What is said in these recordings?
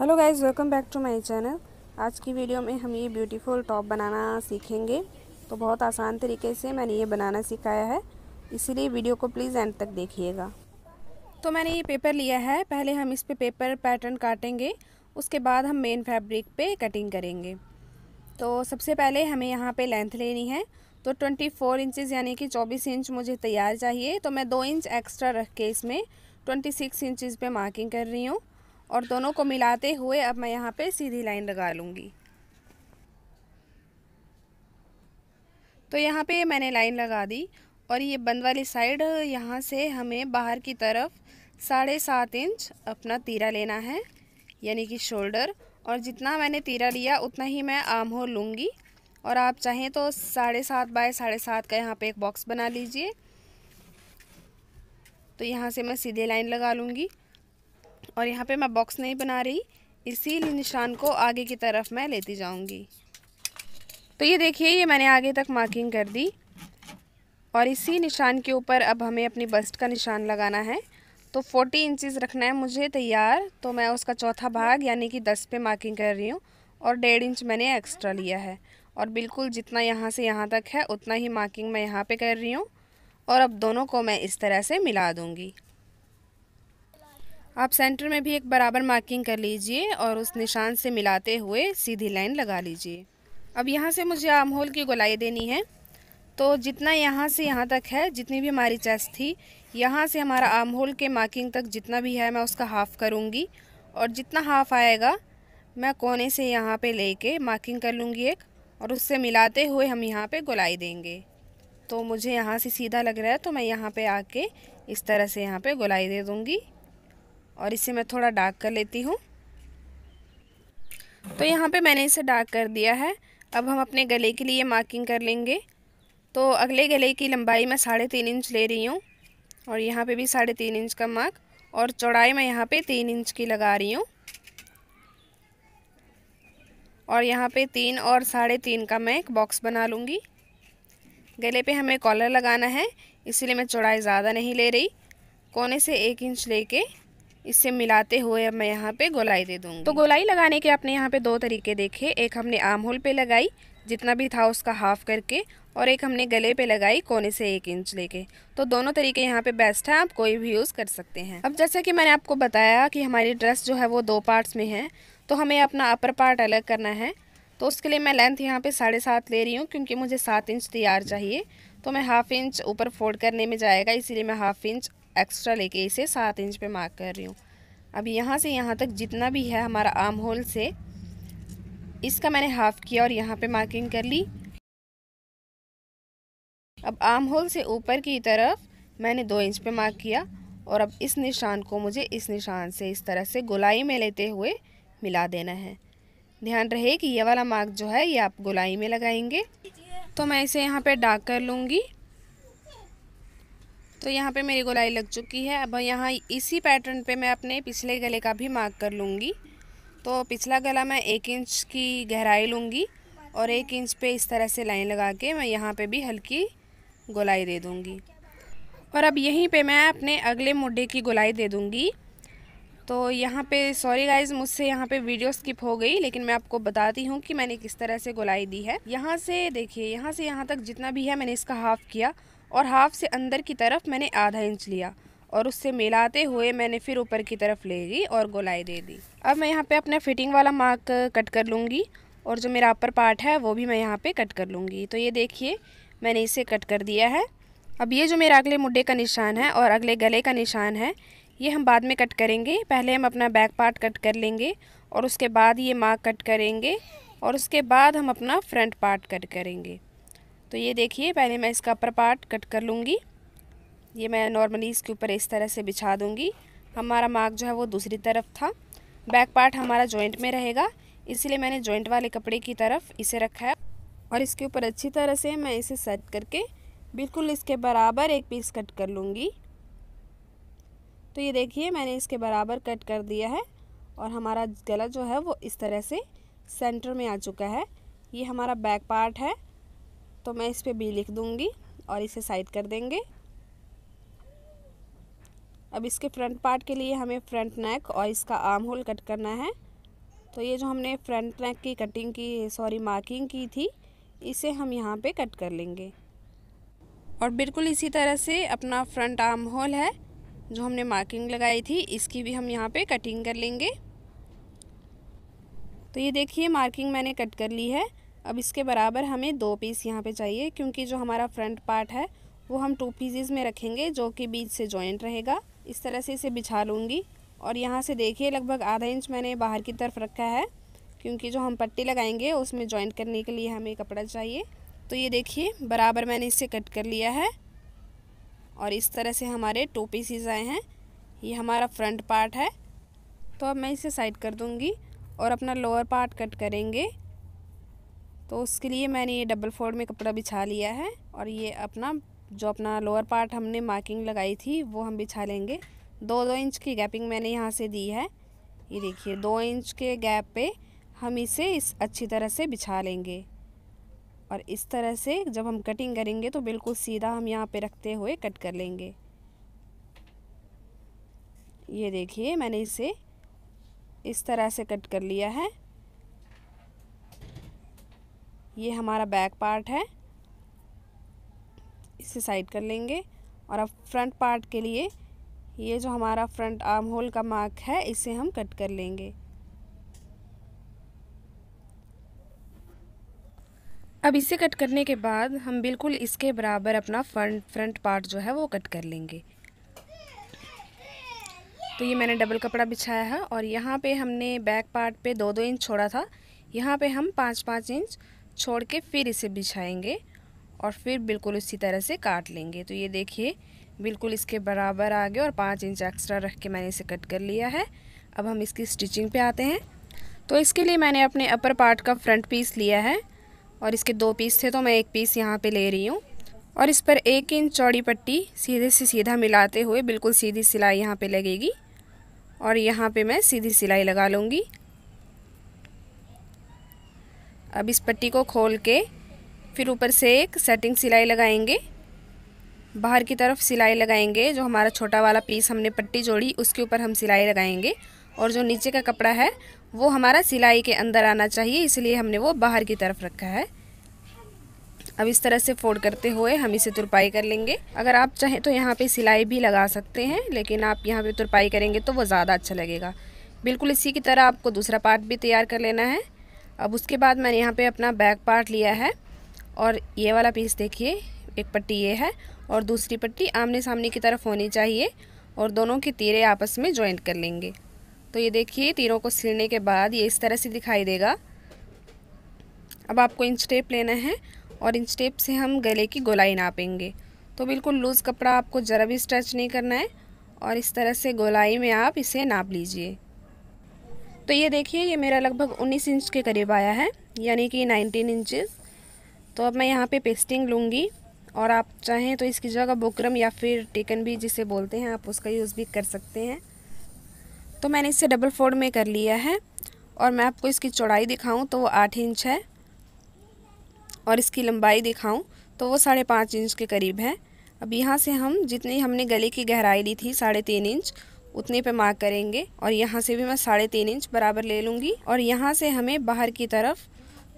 hello guys welcome back to my channel आज की video में हम ये ब्यूटीफुल टॉप बनाना सीखेंगे तो बहुत आसान तरीके से मैंने ये बनाना सिखाया है इसीलिए वीडियो को प्लीज़ एंड तक देखिएगा तो मैंने ये पेपर लिया है पहले हम इस पे पेपर पैटर्न काटेंगे उसके बाद हम मेन फैब्रिक पे कटिंग करेंगे तो सबसे पहले हमें यहाँ पर लेंथ लेनी है तो ट्वेंटी फोर इंचज़ यानी कि चौबीस इंच मुझे तैयार चाहिए तो मैं दो इंच एक्स्ट्रा रख के इसमें ट्वेंटी सिक्स इंचज़ मार्किंग कर रही हूँ और दोनों को मिलाते हुए अब मैं यहाँ पे सीधी लाइन लगा लूँगी तो यहाँ पे मैंने लाइन लगा दी और ये बंद वाली साइड यहाँ से हमें बाहर की तरफ साढ़े सात इंच अपना तीरा लेना है यानी कि शोल्डर और जितना मैंने तीरा लिया उतना ही मैं आम हो लूँगी और आप चाहें तो साढ़े सात बाय साढ़े सात का यहाँ पे एक बॉक्स बना लीजिए तो यहाँ से मैं सीधे लाइन लगा लूँगी और यहाँ पे मैं बॉक्स नहीं बना रही इसी निशान को आगे की तरफ मैं लेती जाऊँगी तो ये देखिए ये मैंने आगे तक मार्किंग कर दी और इसी निशान के ऊपर अब हमें अपनी बस्ट का निशान लगाना है तो 40 इंचज़ रखना है मुझे तैयार तो मैं उसका चौथा भाग यानी कि 10 पे मार्किंग कर रही हूँ और डेढ़ इंच मैंने एक्स्ट्रा लिया है और बिल्कुल जितना यहाँ से यहाँ तक है उतना ही मार्किंग मैं यहाँ पे कर रही हूँ और अब दोनों को मैं इस तरह से मिला दूँगी आप सेंटर में भी एक बराबर मार्किंग कर लीजिए और उस निशान से मिलाते हुए सीधी लाइन लगा लीजिए अब यहाँ से मुझे आम होल की गोलाई देनी है तो जितना यहाँ से यहाँ तक है जितनी भी हमारी चेस्ट थी यहाँ से हमारा आम होल के मार्किंग तक जितना भी है मैं उसका हाफ़ करूँगी और जितना हाफ आएगा मैं कोने से यहाँ पे लेके मार्किंग कर लूँगी एक और उससे मिलाते हुए हम यहाँ पे गोलाई देंगे तो मुझे यहाँ से सीधा लग रहा है तो मैं यहाँ पे आके इस तरह से यहाँ पे गोलाई दे दूँगी और इसे मैं थोड़ा डार्क कर लेती हूँ तो यहाँ पे मैंने इसे डार्क कर दिया है अब हम अपने गले के लिए मार्किंग कर लेंगे तो अगले गले की लंबाई मैं साढ़े तीन इंच ले रही हूँ और यहाँ पे भी साढ़े तीन इंच का मार्क और चौड़ाई मैं यहाँ पे तीन इंच की लगा रही हूँ और यहाँ पे तीन और साढ़े तीन का मैं एक बॉक्स बना लूँगी गले पे हमें कॉलर लगाना है इसीलिए मैं चौड़ाई ज़्यादा नहीं ले रही कोने से एक इंच लेके इससे मिलाते हुए अब मैं यहाँ पे गोलाई दे दूँगी तो गोलाई लगाने के आपने यहाँ पे दो तरीके देखे एक हमने आम होल पे लगाई जितना भी था उसका हाफ करके और एक हमने गले पे लगाई कोने से एक इंच लेके तो दोनों तरीके यहाँ पे बेस्ट है आप कोई भी यूज़ कर सकते हैं अब जैसे कि मैंने आपको बताया कि हमारी ड्रेस जो है वो दो पार्ट्स में है तो हमें अपना अपर पार्ट अलग करना है तो उसके लिए मैं लेंथ यहाँ पे साढ़े सात ले रही हूँ क्योंकि मुझे सात इंच तैयार चाहिए तो मैं हाफ़ इंच ऊपर फोल्ड करने में जाएगा इसीलिए मैं हाफ़ इंच एक्स्ट्रा लेके इसे सात इंच पे मार्क कर रही हूँ अब यहाँ से यहाँ तक जितना भी है हमारा आर्म होल से इसका मैंने हाफ़ किया और यहाँ पे मार्किंग कर ली अब आर्म होल से ऊपर की तरफ मैंने दो इंच पे मार्क किया और अब इस निशान को मुझे इस निशान से इस तरह से गोलाई में लेते हुए मिला देना है ध्यान रहे कि ये वाला मार्क जो है ये आप गोलाई में लगाएंगे तो मैं इसे यहाँ पे डार्क कर लूँगी तो यहाँ पे मेरी गोलाई लग चुकी है अब यहाँ इसी पैटर्न पे मैं अपने पिछले गले का भी मार्क कर लूँगी तो पिछला गला मैं एक इंच की गहराई लूँगी और एक इंच पे इस तरह से लाइन लगा के मैं यहाँ पे भी हल्की गोलाई दे दूँगी और अब यहीं पे मैं अपने अगले मुड्ढे की गोलाई दे दूँगी तो यहाँ पे सॉरी गाइज मुझसे यहाँ पे वीडियो स्किप हो गई लेकिन मैं आपको बताती हूँ कि मैंने किस तरह से गोलाई दी है यहाँ से देखिए यहाँ से यहाँ तक जितना भी है मैंने इसका हाफ़ किया और हाफ से अंदर की तरफ मैंने आधा इंच लिया और उससे मिलाते हुए मैंने फिर ऊपर की तरफ ले ली और गोलाई दे दी अब मैं यहाँ पे अपना फिटिंग वाला मार्क कट uh, कर लूँगी और जो मेरा अपर पार्ट है वो भी मैं यहाँ पे कट कर लूँगी तो ये देखिए मैंने इसे कट कर दिया है अब ये जो मेरा अगले मुड्डे का निशान है और अगले गले का निशान है ये हम बाद में कट करेंगे पहले हम अपना बैक पार्ट कट कर लेंगे और उसके बाद ये मार्क कट करेंगे और उसके बाद हम अपना फ्रंट पार्ट कट करेंगे तो ये देखिए पहले मैं इसका अपर पार्ट कट कर लूँगी ये मैं नॉर्मली इसके ऊपर इस तरह से बिछा दूँगी हमारा मार्क जो है वो दूसरी तरफ था बैक पार्ट हमारा जॉइंट में रहेगा इसीलिए मैंने जॉइंट वाले कपड़े की तरफ इसे रखा है और इसके ऊपर अच्छी तरह से मैं इसे सेट करके बिल्कुल इसके बराबर एक पीस कट कर लूँगी तो ये देखिए मैंने इसके बराबर कट कर दिया है और हमारा गला जो है वो इस तरह से सेंटर में आ चुका है ये हमारा बैक पार्ट है तो मैं इस पर बी लिख दूँगी और इसे साइड कर देंगे अब इसके फ्रंट पार्ट के लिए हमें फ्रंट नेक और इसका आर्म होल कट करना है तो ये जो हमने फ्रंट नेक की कटिंग की सॉरी मार्किंग की थी इसे हम यहाँ पे कट कर लेंगे और बिल्कुल इसी तरह से अपना फ्रंट आर्म होल है जो हमने मार्किंग लगाई थी इसकी भी हम यहाँ पे कटिंग कर लेंगे तो ये देखिए मार्किंग मैंने कट कर ली है अब इसके बराबर हमें दो पीस यहाँ पे चाहिए क्योंकि जो हमारा फ्रंट पार्ट है वो हम टू पीसेस में रखेंगे जो कि बीच से जॉइंट रहेगा इस तरह से इसे बिछा लूँगी और यहाँ से देखिए लगभग आधा इंच मैंने बाहर की तरफ रखा है क्योंकि जो हम पट्टी लगाएंगे उसमें जॉइंट करने के लिए हमें कपड़ा चाहिए तो ये देखिए बराबर मैंने इसे कट कर लिया है और इस तरह से हमारे टू पीसीज आए हैं ये हमारा फ्रंट पार्ट है तो अब मैं इसे साइड कर दूँगी और अपना लोअर पार्ट कट करेंगे तो उसके लिए मैंने ये डबल फोल्ड में कपड़ा बिछा लिया है और ये अपना जो अपना लोअर पार्ट हमने मार्किंग लगाई थी वो हम बिछा लेंगे दो दो इंच की गैपिंग मैंने यहाँ से दी है ये देखिए दो इंच के गैप पे हम इसे इस अच्छी तरह से बिछा लेंगे और इस तरह से जब हम कटिंग करेंगे तो बिल्कुल सीधा हम यहाँ पे रखते हुए कट कर लेंगे ये देखिए मैंने इसे इस तरह से कट कर लिया है ये हमारा बैक पार्ट है इसे साइड कर लेंगे और अब फ्रंट पार्ट के लिए ये जो हमारा फ्रंट आर्म होल का मार्क है इसे हम कट कर लेंगे अब इसे कट करने के बाद हम बिल्कुल इसके बराबर अपना फ्रंट फ्रंट पार्ट जो है वो कट कर लेंगे तो ये मैंने डबल कपड़ा बिछाया है और यहाँ पे हमने बैक पार्ट पे दो दो इंच छोड़ा था यहाँ पे हम पाँच पाँच इंच छोड़ के फिर इसे बिछाएंगे और फिर बिल्कुल इसी तरह से काट लेंगे तो ये देखिए बिल्कुल इसके बराबर आगे और पाँच इंच एक्स्ट्रा रख के मैंने इसे कट कर लिया है अब हम इसकी स्टिचिंग पे आते हैं तो इसके लिए मैंने अपने अपर पार्ट का फ्रंट पीस लिया है और इसके दो पीस थे तो मैं एक पीस यहाँ पर ले रही हूँ और इस पर एक इंच चौड़ी पट्टी सीधे से सीधा मिलाते हुए बिल्कुल सीधी सिलाई यहाँ पर लगेगी और यहाँ पर मैं सीधी सिलाई लगा लूँगी अब इस पट्टी को खोल के फिर ऊपर से एक सेटिंग सिलाई लगाएंगे बाहर की तरफ सिलाई लगाएंगे जो हमारा छोटा वाला पीस हमने पट्टी जोड़ी उसके ऊपर हम सिलाई लगाएंगे और जो नीचे का कपड़ा है वो हमारा सिलाई के अंदर आना चाहिए इसलिए हमने वो बाहर की तरफ रखा है अब इस तरह से फोल्ड करते हुए हम इसे तुरपाई कर लेंगे अगर आप चाहें तो यहाँ पे सिलाई भी लगा सकते हैं लेकिन आप यहाँ पे तुरपाई करेंगे तो वो ज़्यादा अच्छा लगेगा बिल्कुल इसी की तरह आपको दूसरा पार्ट भी तैयार कर लेना है अब उसके बाद मैंने यहाँ पे अपना बैक पार्ट लिया है और ये वाला पीस देखिए एक पट्टी ये है और दूसरी पट्टी आमने सामने की तरफ होनी चाहिए और दोनों के तीरे आपस में ज्वाइंट कर लेंगे तो ये देखिए तीरों को सिलने के बाद ये इस तरह से दिखाई देगा अब आपको इंच टेप लेना है और इंच टेप से हम गले की गोलाई नापेंगे तो बिल्कुल लूज़ कपड़ा आपको ज़रा भी स्ट्रेच नहीं करना है और इस तरह से गोलाई में आप इसे नाप लीजिए तो ये देखिए ये मेरा लगभग 19 इंच के करीब आया है यानी कि 19 इंचेस तो अब मैं यहाँ पे पेस्टिंग लूँगी और आप चाहें तो इसकी जगह बोकरम या फिर टेकन भी जिसे बोलते हैं आप उसका यूज़ भी कर सकते हैं तो मैंने इसे डबल फोल्ड में कर लिया है और मैं आपको इसकी चौड़ाई दिखाऊं तो वो आठ इंच है और इसकी लंबाई दिखाऊं तो वो साढ़े पाँच इंच के करीब है अब यहाँ से हम जितनी हमने गले की गहराई ली थी साढ़े तीन इंच उतने पे मार्क करेंगे और यहाँ से भी मैं साढ़े तीन इंच बराबर ले लूँगी और यहाँ से हमें बाहर की तरफ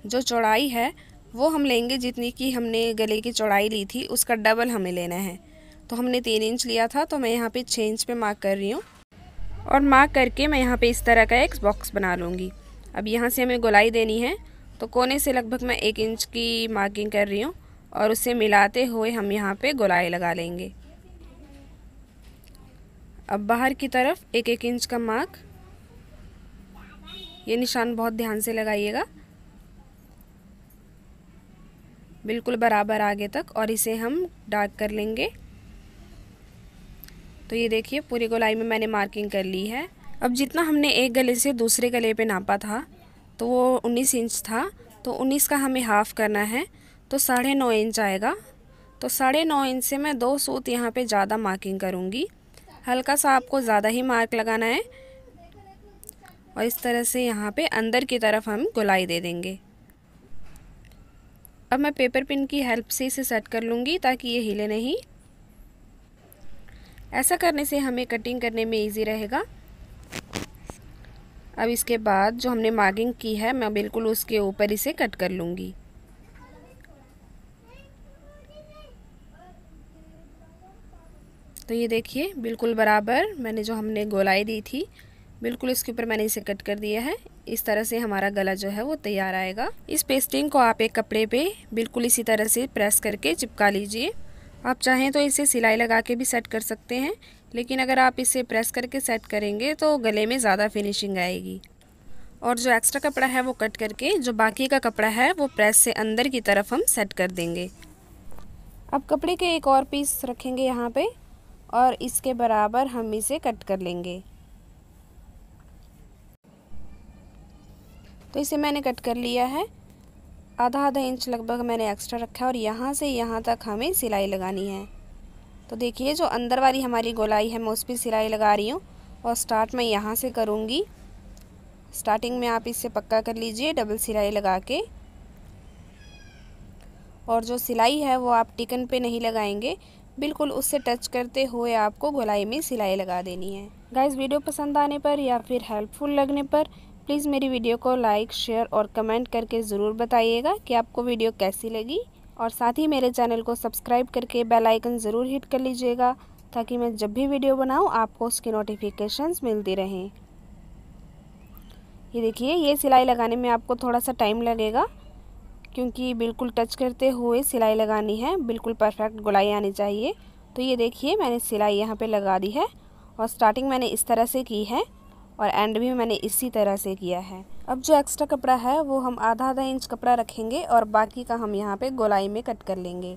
जो चौड़ाई है वो हम लेंगे जितनी की हमने गले की चौड़ाई ली थी उसका डबल हमें लेना है तो हमने तीन इंच लिया था तो मैं यहाँ पर छः इंच पे मार्क कर रही हूँ और मार्क करके मैं यहाँ पर इस तरह का एक बॉक्स बना लूँगी अब यहाँ से हमें गुलाई देनी है तो कोने से लगभग मैं एक इंच की मार्किंग कर रही हूँ और उसे मिलाते हुए हम यहाँ पे गोलाई लगा लेंगे अब बाहर की तरफ एक एक इंच का मार्क ये निशान बहुत ध्यान से लगाइएगा बिल्कुल बराबर आगे तक और इसे हम डार्क कर लेंगे तो ये देखिए पूरी गोलाई में मैंने मार्किंग कर ली है अब जितना हमने एक गले से दूसरे गले पे नापा था तो वो 19 इंच था तो 19 का हमें हाफ़ करना है तो साढ़े नौ इंच आएगा तो साढ़े नौ इंच से मैं दो सूत यहाँ पे ज़्यादा मार्किंग करूँगी हल्का सा आपको ज़्यादा ही मार्क लगाना है और इस तरह से यहाँ पे अंदर की तरफ हम गोलाई दे देंगे अब मैं पेपर पिन की हेल्प से इसे सेट कर लूँगी ताकि ये हिले नहीं ऐसा करने से हमें कटिंग करने में इजी रहेगा अब इसके बाद जो हमने मार्किंग की है मैं बिल्कुल उसके ऊपर इसे कट कर लूँगी तो ये देखिए बिल्कुल बराबर मैंने जो हमने गोलाई दी थी बिल्कुल इसके ऊपर मैंने इसे कट कर दिया है इस तरह से हमारा गला जो है वो तैयार आएगा इस पेस्टिंग को आप एक कपड़े पे बिल्कुल इसी तरह से प्रेस करके चिपका लीजिए आप चाहें तो इसे सिलाई लगा के भी सेट कर सकते हैं लेकिन अगर आप इसे प्रेस करके सेट करेंगे तो गले में ज़्यादा फिनिशिंग आएगी और जो एक्स्ट्रा कपड़ा है वो कट करके जो बाकी का कपड़ा है वो प्रेस से अंदर की तरफ हम सेट कर देंगे अब कपड़े के एक और पीस रखेंगे यहाँ पर और इसके बराबर हम इसे कट कर लेंगे तो इसे मैंने कट कर लिया है आधा आधा इंच लगभग मैंने एक्स्ट्रा रखा है और यहाँ से यहाँ तक हमें सिलाई लगानी है तो देखिए जो अंदर वाली हमारी गोलाई है मैं उस पर सिलाई लगा रही हूँ और स्टार्ट मैं यहाँ से करूँगी स्टार्टिंग में आप इसे पक्का कर लीजिए डबल सिलाई लगा के और जो सिलाई है वो आप टिकन पे नहीं लगाएंगे बिल्कुल उससे टच करते हुए आपको गोलाई में सिलाई लगा देनी है गाइस वीडियो पसंद आने पर या फिर हेल्पफुल लगने पर प्लीज़ मेरी वीडियो को लाइक शेयर और कमेंट करके ज़रूर बताइएगा कि आपको वीडियो कैसी लगी और साथ ही मेरे चैनल को सब्सक्राइब करके बेल आइकन ज़रूर हिट कर लीजिएगा ताकि मैं जब भी वीडियो बनाऊँ आपको उसकी नोटिफिकेशन मिलती रहें ये देखिए ये सिलाई लगाने में आपको थोड़ा सा टाइम लगेगा क्योंकि बिल्कुल टच करते हुए सिलाई लगानी है बिल्कुल परफेक्ट गोलाई आनी चाहिए तो ये देखिए मैंने सिलाई यहाँ पे लगा दी है और स्टार्टिंग मैंने इस तरह से की है और एंड भी मैंने इसी तरह से किया है अब जो एक्स्ट्रा कपड़ा है वो हम आधा आधा इंच कपड़ा रखेंगे और बाकी का हम यहाँ पर गोलाई में कट कर लेंगे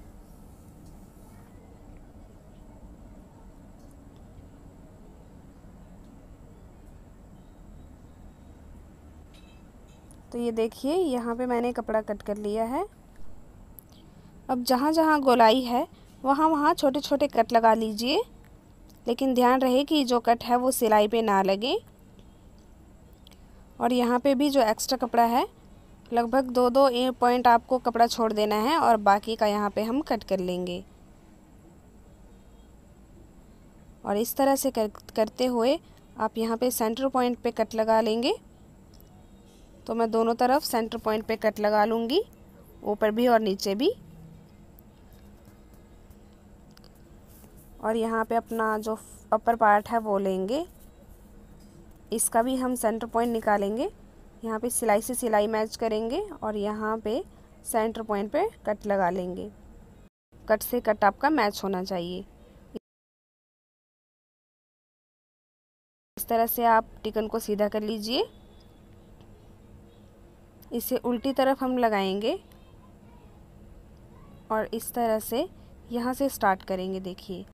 तो ये देखिए यहाँ पे मैंने कपड़ा कट कर लिया है अब जहाँ जहाँ गोलाई है वहाँ वहाँ छोटे छोटे कट लगा लीजिए लेकिन ध्यान रहे कि जो कट है वो सिलाई पे ना लगे और यहाँ पे भी जो एक्स्ट्रा कपड़ा है लगभग दो दो पॉइंट आपको कपड़ा छोड़ देना है और बाकी का यहाँ पे हम कट कर लेंगे और इस तरह से कर, करते हुए आप यहाँ पे सेंटर पॉइंट पे कट लगा लेंगे तो मैं दोनों तरफ सेंटर पॉइंट पे कट लगा लूँगी ऊपर भी और नीचे भी और यहाँ पे अपना जो अपर पार्ट है वो लेंगे इसका भी हम सेंटर पॉइंट निकालेंगे यहाँ पे सिलाई से सिलाई मैच करेंगे और यहाँ पे सेंटर पॉइंट पे कट लगा लेंगे कट से कट आपका मैच होना चाहिए इस तरह से आप टिकन को सीधा कर लीजिए इसे उल्टी तरफ हम लगाएंगे और इस तरह से यहाँ से स्टार्ट करेंगे देखिए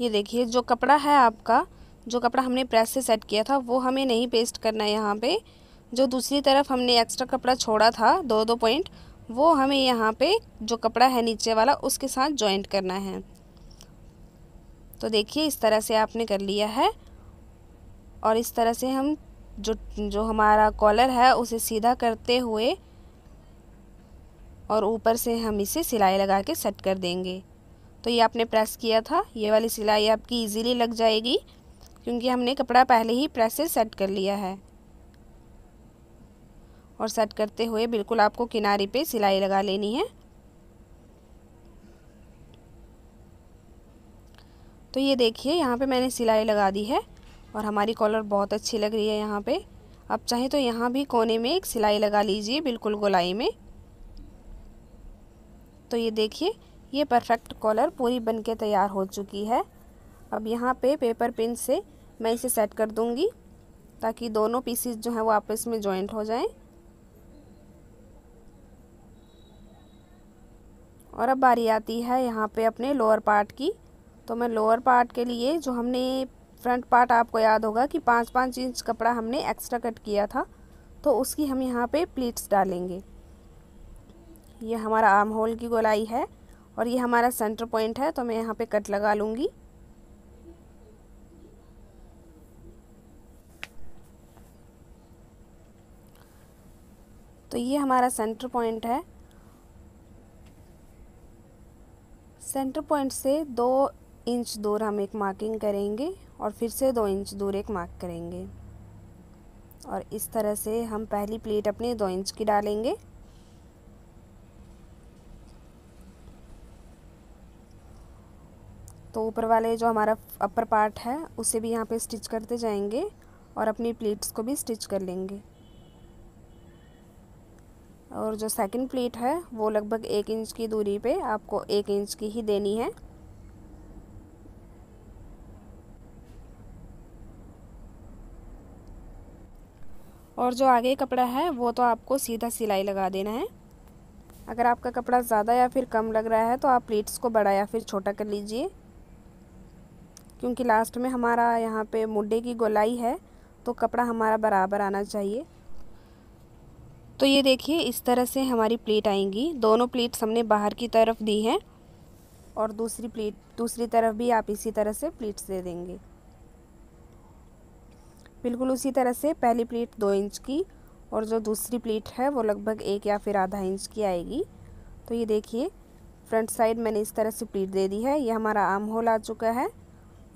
ये देखिए जो कपड़ा है आपका जो कपड़ा हमने प्रेस से सेट किया था वो हमें नहीं पेस्ट करना है यहाँ पे जो दूसरी तरफ हमने एक्स्ट्रा कपड़ा छोड़ा था दो दो पॉइंट वो हमें यहाँ पे जो कपड़ा है नीचे वाला उसके साथ जॉइंट करना है तो देखिए इस तरह से आपने कर लिया है और इस तरह से हम जो जो हमारा कॉलर है उसे सीधा करते हुए और ऊपर से हम इसे सिलाई लगा के सेट कर देंगे तो ये आपने प्रेस किया था ये वाली सिलाई आपकी इजीली लग जाएगी क्योंकि हमने कपड़ा पहले ही प्रेस से सेट कर लिया है और सेट करते हुए बिल्कुल आपको किनारे पे सिलाई लगा लेनी है तो ये देखिए यहाँ पे मैंने सिलाई लगा दी है और हमारी कॉलर बहुत अच्छी लग रही है यहाँ पे आप चाहें तो यहाँ भी कोने में एक सिलाई लगा लीजिए बिल्कुल गोलाई में तो ये देखिए ये परफेक्ट कॉलर पूरी बन के तैयार हो चुकी है अब यहाँ पे पेपर पिन से मैं इसे सेट कर दूँगी ताकि दोनों पीसीज जो हैं वो आपस में जॉइंट हो जाएं और अब बारी आती है यहाँ पे अपने लोअर पार्ट की तो मैं लोअर पार्ट के लिए जो हमने फ्रंट पार्ट आपको याद होगा कि पाँच पाँच इंच कपड़ा हमने एक्स्ट्रा कट किया था तो उसकी हम यहाँ पे प्लीट्स डालेंगे ये हमारा आर्म होल की गोलाई है और ये हमारा सेंटर पॉइंट है तो मैं यहाँ पे कट लगा लूँगी तो ये हमारा सेंटर पॉइंट है सेंटर पॉइंट से दो इंच दूर हम एक मार्किंग करेंगे और फिर से दो इंच दूर एक मार्क करेंगे और इस तरह से हम पहली प्लेट अपने दो इंच की डालेंगे तो ऊपर वाले जो हमारा अपर पार्ट है उसे भी यहाँ पे स्टिच करते जाएंगे और अपनी प्लेट्स को भी स्टिच कर लेंगे और जो सेकंड प्लेट है वो लगभग एक इंच की दूरी पे आपको एक इंच की ही देनी है और जो आगे कपड़ा है वो तो आपको सीधा सिलाई लगा देना है अगर आपका कपड़ा ज़्यादा या फिर कम लग रहा है तो आप प्लीट्स को बड़ा या फिर छोटा कर लीजिए क्योंकि लास्ट में हमारा यहाँ पे मुड्डे की गोलाई है तो कपड़ा हमारा बराबर आना चाहिए तो ये देखिए इस तरह से हमारी प्लेट आएंगी दोनों प्लेट्स हमने बाहर की तरफ दी हैं और दूसरी प्लेट दूसरी तरफ भी आप इसी तरह से प्लेट्स दे देंगे बिल्कुल उसी तरह से पहली प्लेट दो इंच की और जो दूसरी प्लेट है वो लगभग एक या फिर आधा इंच की आएगी तो ये देखिए फ्रंट साइड मैंने इस तरह से प्लेट दे दी है ये हमारा आर्म होल आ चुका है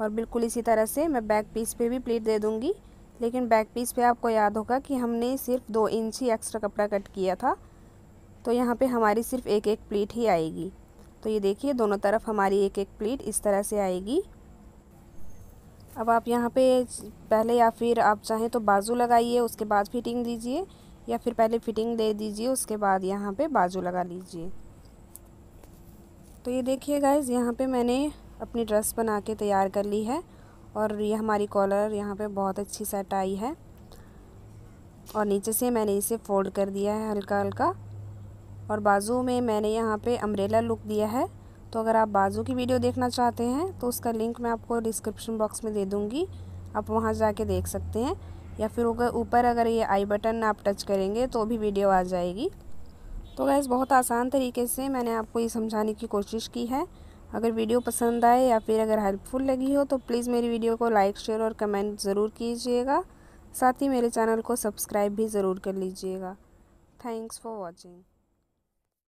और बिल्कुल इसी तरह से मैं बैक पीस पे भी प्लेट दे दूँगी लेकिन बैक पीस पे आपको याद होगा कि हमने सिर्फ दो इंच ही एक्स्ट्रा कपड़ा कट किया था तो यहाँ पे हमारी सिर्फ एक एक प्लेट ही आएगी तो ये देखिए दोनों तरफ हमारी एक एक प्लेट इस तरह से आएगी अब आप यहाँ पे पहले या फिर आप चाहें तो बाजू लगाइए उसके बाद फिटिंग दीजिए या फिर पहले फिटिंग दे दीजिए उसके बाद यहाँ पे बाजू लगा लीजिए तो ये देखिए गाइज यहाँ पे मैंने अपनी ड्रेस बना के तैयार कर ली है और ये हमारी कॉलर यहाँ पे बहुत अच्छी सेट आई है और नीचे से मैंने इसे फोल्ड कर दिया है हल्का हल्का और बाजू में मैंने यहाँ पर अम्ब्रेला लुक दिया है तो अगर आप बाजू की वीडियो देखना चाहते हैं तो उसका लिंक मैं आपको डिस्क्रिप्शन बॉक्स में दे दूँगी आप वहाँ जा देख सकते हैं या फिर ऊपर अगर ये आई बटन आप टच करेंगे तो भी वीडियो आ जाएगी तो गैस बहुत आसान तरीके से मैंने आपको ये समझाने की कोशिश की है अगर वीडियो पसंद आए या फिर अगर हेल्पफुल लगी हो तो प्लीज़ मेरी वीडियो को लाइक शेयर और कमेंट ज़रूर कीजिएगा साथ ही मेरे चैनल को सब्सक्राइब भी ज़रूर कर लीजिएगा थैंक्स फॉर वॉचिंग